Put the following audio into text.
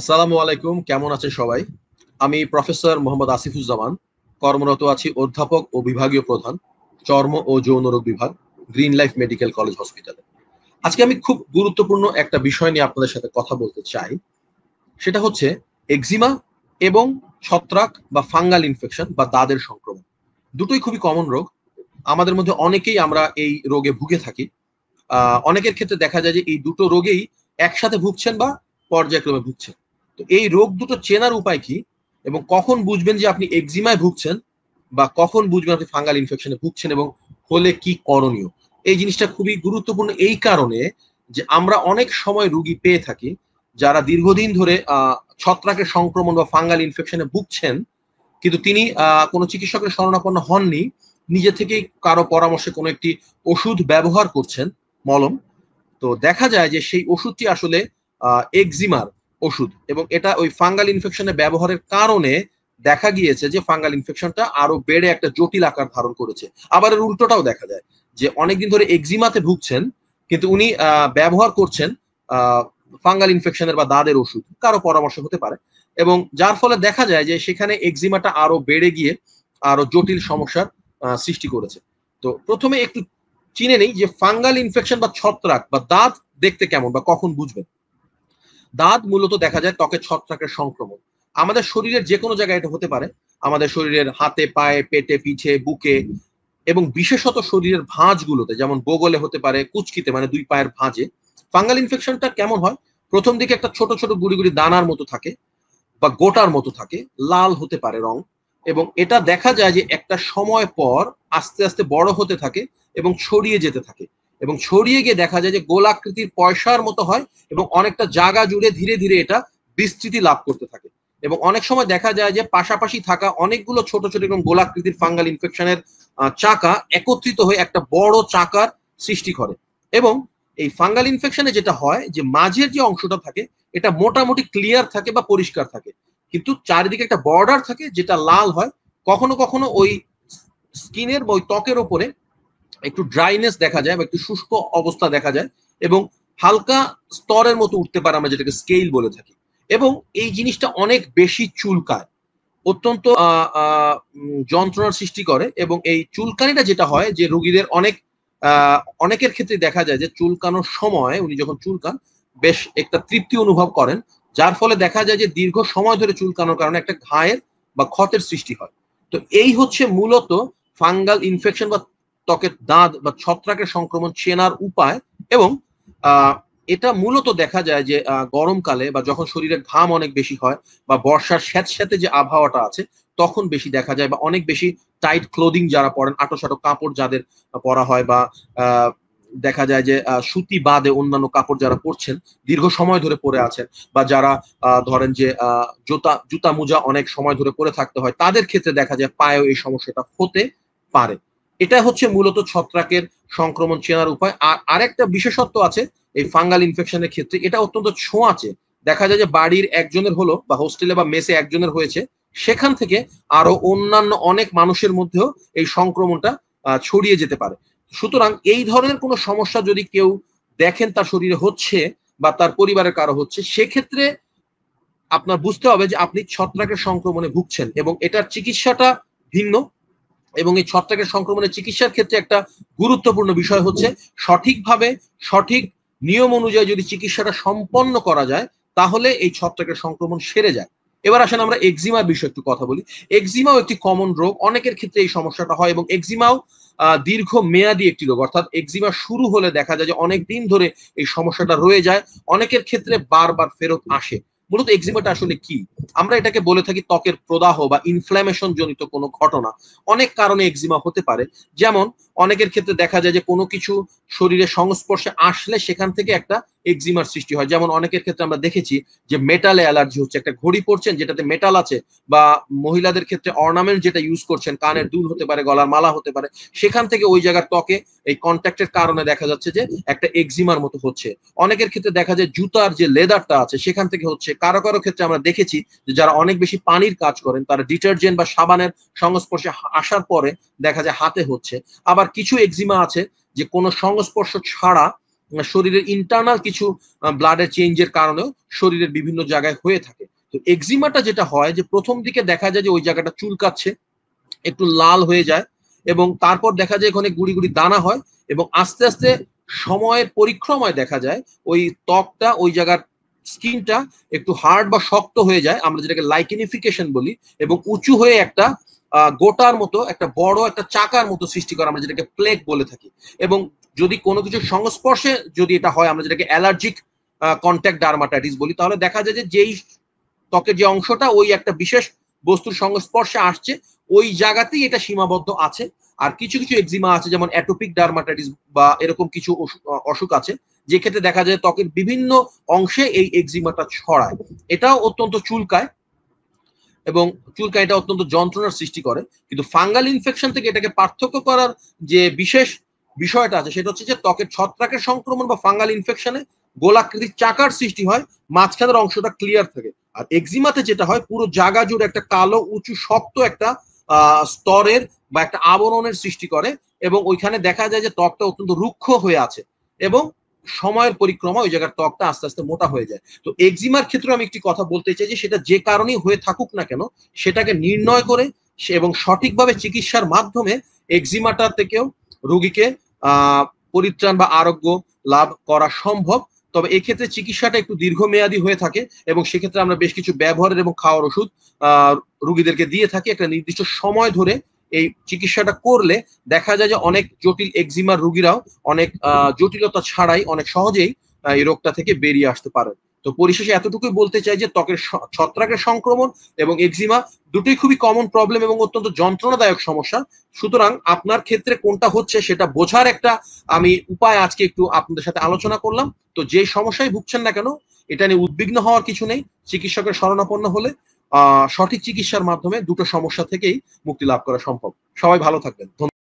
আসসালামু আলাইকুম কেমন আছে সবাই আমি প্রফেসর মোহাম্মদ আসিফুজ্জামান কর্মরত আছি অধ্যাপক ও বিভাগীয় প্রধান চর্ম ও যৌন রোগ বিভাগ গ্রিন লাইফ মেডিকেল কলেজ হসপিটালে আজকে আমি খুব গুরুত্বপূর্ণ একটা বিষয় নিয়ে আপনাদের সাথে কথা বলতে চাই সেটা হচ্ছে এক্সিমা এবং ছত্রাক বা ফাঙ্গাল ইনফেকশন বা দাদের সংক্রমণ দুটোই খুবই কমন রোগ আমাদের মধ্যে অনেকেই আমরা এই রোগে ভুগে থাকি অনেকের ক্ষেত্রে দেখা যায় যে এই দুটো রোগেই একসাথে ভুগছেন বা পর্যায়ক্রমে ভুগছেন তো এই রোগ দুটো চেনার উপায় কি এবং কখন বুঝবেন যে আপনি এক্সিমায় ভুগছেন বা কখন বুঝবেন আপনি ফাঙ্গাল ইনফেকশনে ভুগছেন এবং হলে কি করণীয় এই জিনিসটা খুবই গুরুত্বপূর্ণ এই কারণে যে আমরা অনেক সময় রুগী পেয়ে থাকি যারা দীর্ঘদিন ধরে ছত্রাকের সংক্রমণ বা ফাঙ্গাল ইনফেকশনে ভুগছেন কিন্তু তিনি কোনো চিকিৎসকের শরণাপন্ন হননি নিজে থেকেই কারো পরামর্শে কোনো একটি ওষুধ ব্যবহার করছেন মলম তো দেখা যায় যে সেই ওষুধটি আসলে এক্সিমার ওষুধ এবং এটা ওই ফাঙ্গাল ইনফেকশনে ব্যবহারের কারণে দেখা গিয়েছে যে ফাঙ্গাল ইনফেকশনটা আরো বেড়ে একটা জটিল আকার ধারণ করেছে আবার এর উল্টোটাও দেখা যায় যে অনেকদিন ধরে এক্সিমাতে ভুগছেন কিন্তু উনি ব্যবহার করছেন ফাঙ্গাল ইনফেকশনের বা দাঁতের ওষুধ কারো পরামর্শ হতে পারে এবং যার ফলে দেখা যায় যে সেখানে এক্সিমাটা আরো বেড়ে গিয়ে আরো জটিল সমস্যার সৃষ্টি করেছে তো প্রথমে একটু চিনে নেই যে ফাঙ্গাল ইনফেকশন বা ছত্রাক বা দাঁত দেখতে কেমন বা কখন বুঝবেন দাঁত মূলত দেখা যায় ত্বকের ছত্রাকের সংক্রমণ আমাদের শরীরের যে কোনো জায়গায় এটা হতে পারে আমাদের শরীরের হাতে পায়ে পেটে পিঠে বুকে এবং বিশেষত শরীরের ভাঁজগুলোতে যেমন বগলে হতে পারে কুচকিতে মানে দুই পায়ের ভাঁজে ফাঙ্গাল ইনফেকশনটা কেমন হয় প্রথম দিকে একটা ছোট ছোট গুড়ি গুড়ি দানার মতো থাকে বা গোটার মতো থাকে লাল হতে পারে রং এবং এটা দেখা যায় যে একটা সময় পর আস্তে আস্তে বড় হতে থাকে এবং ছড়িয়ে যেতে থাকে এবং ছড়িয়ে গিয়ে দেখা যায় যে গোলাকৃতির পয়সার মতো হয় এবং অনেকটা জায়গা জুড়ে ধীরে ধীরে এটা বিস্তৃতি লাভ করতে থাকে এবং অনেক সময় দেখা যায় যে পাশাপাশি থাকা অনেকগুলো ছোট ছোট এবং গোলাকৃতির ফাঙ্গাল ইনফেকশনের চাকা একত্রিত হয়ে একটা বড় চাকার সৃষ্টি করে এবং এই ফাঙ্গাল ইনফেকশনে যেটা হয় যে মাঝের যে অংশটা থাকে এটা মোটামুটি ক্লিয়ার থাকে বা পরিষ্কার থাকে কিন্তু চারিদিকে একটা বর্ডার থাকে যেটা লাল হয় কখনো কখনো ওই স্কিনের বা ওই ত্বকের ওপরে একটু ড্রাইনেস দেখা যায় বা একটু শুষ্ক অবস্থা দেখা যায় এবং হালকা স্তরের মতো উঠতে পারে আমরা যেটাকে স্কেল বলে থাকি এবং এই জিনিসটা অনেক বেশি চুলকায় অত্যন্ত যন্ত্রণার সৃষ্টি করে এবং এই চুলকানিটা যেটা হয় যে রোগীদের অনেক অনেকের ক্ষেত্রে দেখা যায় যে চুলকানোর সময় উনি যখন চুলকান বেশ একটা তৃপ্তি অনুভব করেন যার ফলে দেখা যায় যে দীর্ঘ সময় ধরে চুলকানোর কারণে একটা ঘায়ের বা ক্ষতের সৃষ্টি হয় তো এই হচ্ছে মূলত ফাঙ্গাল ইনফেকশন বা ত্বকের দাঁত বা ছত্রাকের সংক্রমণ চেনার উপায় এবং এটা মূলত দেখা যায় যে গরমকালে বা যখন শরীরের ঘাম অনেক বেশি হয় বা বর্ষার স্যাঁত স্যাঁতে যে আবহাওয়াটা আছে তখন বেশি দেখা যায় বা অনেক বেশি টাইট ক্লোদিং যারা পরেন আটো সাটো কাপড় যাদের পরা হয় বা দেখা যায় যে সুতি বাদে অন্যান্য কাপড় যারা পরছেন দীর্ঘ সময় ধরে পরে আছেন বা যারা ধরেন যে জুতা জুতা মোজা অনেক সময় ধরে পরে থাকতে হয় তাদের ক্ষেত্রে দেখা যায় পায়েও এই সমস্যাটা হতে পারে এটা হচ্ছে মূলত ছত্রাকের সংক্রমণ চেনার উপায় আর আরেকটা বিশেষত্ব আছে এই ফাঙ্গাল ইনফেকশনের ক্ষেত্রে এটা অত্যন্ত ছোঁয়াচে দেখা যায় যে বাড়ির একজনের হলো বা হোস্টেলে বা মেসে একজনের হয়েছে সেখান থেকে আরো অন্যান্য অনেক মানুষের মধ্যেও এই সংক্রমণটা ছড়িয়ে যেতে পারে সুতরাং এই ধরনের কোনো সমস্যা যদি কেউ দেখেন তার শরীরে হচ্ছে বা তার পরিবারের কারো হচ্ছে সেক্ষেত্রে আপনার বুঝতে হবে যে আপনি ছত্রাকের সংক্রমণে ভুগছেন এবং এটার চিকিৎসাটা ভিন্ন এবং এই ছত্রাকের সংক্রমণের চিকিৎসার ক্ষেত্রে একটা গুরুত্বপূর্ণ বিষয় হচ্ছে সঠিকভাবে সঠিক নিয়ম অনুযায়ী যদি চিকিৎসাটা সম্পন্ন করা যায় তাহলে এই ছত্রাকের সংক্রমণ সেরে যায় এবার আসেন আমরা এক্সিমার বিষয়ে একটু কথা বলি এক্সিমাও একটি কমন রোগ অনেকের ক্ষেত্রে এই সমস্যাটা হয় এবং এক্সিমাও দীর্ঘ মেয়াদী একটি রোগ অর্থাৎ এক্সিমা শুরু হলে দেখা যায় যে অনেক দিন ধরে এই সমস্যাটা রয়ে যায় অনেকের ক্ষেত্রে বারবার ফেরত আসে মূলত এক্সিমাটা আসলে কি আমরা এটাকে বলে থাকি ত্বকের প্রদাহ বা ইনফ্ল্যামেশন জনিত কোনো ঘটনা অনেক কারণে এক্সিমা হতে পারে যেমন অনেকের ক্ষেত্রে দেখা যায় যে কোনো কিছু শরীরে সংস্পর্শে আসলে সেখান থেকে একটা এক্সিমার সৃষ্টি হয় যেমন অনেকের ক্ষেত্রে আমরা দেখেছি যে মেটালে অ্যালার্জি হচ্ছে একটা ঘড়ি পরছেন যেটাতে মেটাল আছে বা মহিলাদের ক্ষেত্রে অর্নামেন্ট যেটা ইউজ করছেন কানের দুল হতে পারে গলার মালা হতে পারে সেখান থেকে ওই জায়গার ত্বকে এই কন্ট্যাক্টের কারণে দেখা যাচ্ছে যে একটা এক্সিমার মতো হচ্ছে অনেকের ক্ষেত্রে দেখা যায় জুতার যে লেদারটা আছে সেখান থেকে হচ্ছে কারো কারো ক্ষেত্রে আমরা দেখেছি যে যারা অনেক বেশি পানির কাজ করেন তারা ডিটারজেন্ট বা সাবানের সংস্পর্শে আসার পরে দেখা যায় হাতে হচ্ছে আবার আবার কিছু এক্সিমা আছে যে কোনো সংস্পর্শ ছাড়া শরীরের ইন্টারনাল কিছু ব্লাডের চেঞ্জের কারণেও শরীরের বিভিন্ন জায়গায় হয়ে থাকে তো এক্সিমাটা যেটা হয় যে প্রথম দিকে দেখা যায় যে ওই জায়গাটা চুলকাচ্ছে একটু লাল হয়ে যায় এবং তারপর দেখা যায় ওখানে গুড়ি গুড়ি দানা হয় এবং আস্তে আস্তে সময়ের পরিক্রমায় দেখা যায় ওই ত্বকটা ওই জায়গার স্কিনটা একটু হার্ড বা শক্ত হয়ে যায় আমরা যেটাকে লাইকেনিফিকেশন বলি এবং উঁচু হয়ে একটা গোটার মতো একটা বড় একটা চাকার মতো সৃষ্টি করা আমরা যেটাকে প্লেগ বলে থাকি এবং যদি কোনো কিছু সংস্পর্শে যদি এটা হয় আমরা যেটাকে অ্যালার্জিক কন্ট্যাক্ট ডার্মাটাইটিস বলি তাহলে দেখা যায় যে যেই ত্বকের যে অংশটা ওই একটা বিশেষ বস্তুর সংস্পর্শে আসছে ওই জায়গাতেই এটা সীমাবদ্ধ আছে আর কিছু কিছু এক্সিমা আছে যেমন অ্যাটোপিক ডার্মাটাইটিস বা এরকম কিছু অসুখ আছে যে ক্ষেত্রে দেখা যায় ত্বকের বিভিন্ন অংশে এই এক্সিমাটা ছড়ায় এটাও অত্যন্ত চুলকায় এবং চুলকানিটা অত্যন্ত যন্ত্রণার সৃষ্টি করে কিন্তু ফাঙ্গাল ইনফেকশন থেকে এটাকে পার্থক্য করার যে বিশেষ বিষয়টা আছে সেটা হচ্ছে যে ত্বকের ছত্রাকের সংক্রমণ বা ফাঙ্গাল ইনফেকশনে গোলাকৃতির চাকার সৃষ্টি হয় মাঝখানের অংশটা ক্লিয়ার থাকে আর এক্সিমাতে যেটা হয় পুরো জাগা জুড়ে একটা কালো উঁচু শক্ত একটা স্তরের বা একটা আবরণের সৃষ্টি করে এবং ওইখানে দেখা যায় যে ত্বকটা অত্যন্ত রুক্ষ হয়ে আছে এবং সময়ের পরিক্রমা ওই জায়গার ত্বকটা আস্তে আস্তে মোটা হয়ে যায় তো এক্সিমার ক্ষেত্রে আমি একটি কথা বলতে চাই যে সেটা যে কারণেই হয়ে থাকুক না কেন সেটাকে নির্ণয় করে এবং সঠিকভাবে চিকিৎসার মাধ্যমে এক্সিমাটা থেকেও রোগীকে পরিত্রাণ বা আরোগ্য লাভ করা সম্ভব তবে এক্ষেত্রে চিকিৎসাটা একটু দীর্ঘমেয়াদী হয়ে থাকে এবং সেক্ষেত্রে আমরা বেশ কিছু ব্যবহারের এবং খাওয়ার ওষুধ রুগীদেরকে দিয়ে থাকি একটা নির্দিষ্ট সময় ধরে এই চিকিৎসাটা করলে দেখা যায় যে অনেক জটিল এক্সিমার রুগীরাও অনেক জটিলতা ছাড়াই অনেক সহজেই এই রোগটা থেকে বেরিয়ে আসতে পারে তো পরিশেষে এতটুকুই বলতে চাই যে ত্বকের ছত্রাকের সংক্রমণ এবং এক্সিমা দুটোই খুবই কমন প্রবলেম এবং অত্যন্ত যন্ত্রণাদায়ক সমস্যা সুতরাং আপনার ক্ষেত্রে কোনটা হচ্ছে সেটা বোঝার একটা আমি উপায় আজকে একটু আপনাদের সাথে আলোচনা করলাম তো যে সমস্যায় ভুগছেন না কেন এটা নিয়ে উদ্বিগ্ন হওয়ার কিছু নেই চিকিৎসকের শরণাপন্ন হলে সঠিক চিকিৎসার মাধ্যমে দুটো সমস্যা থেকেই মুক্তি লাভ করা সম্ভব সবাই ভালো থাকবেন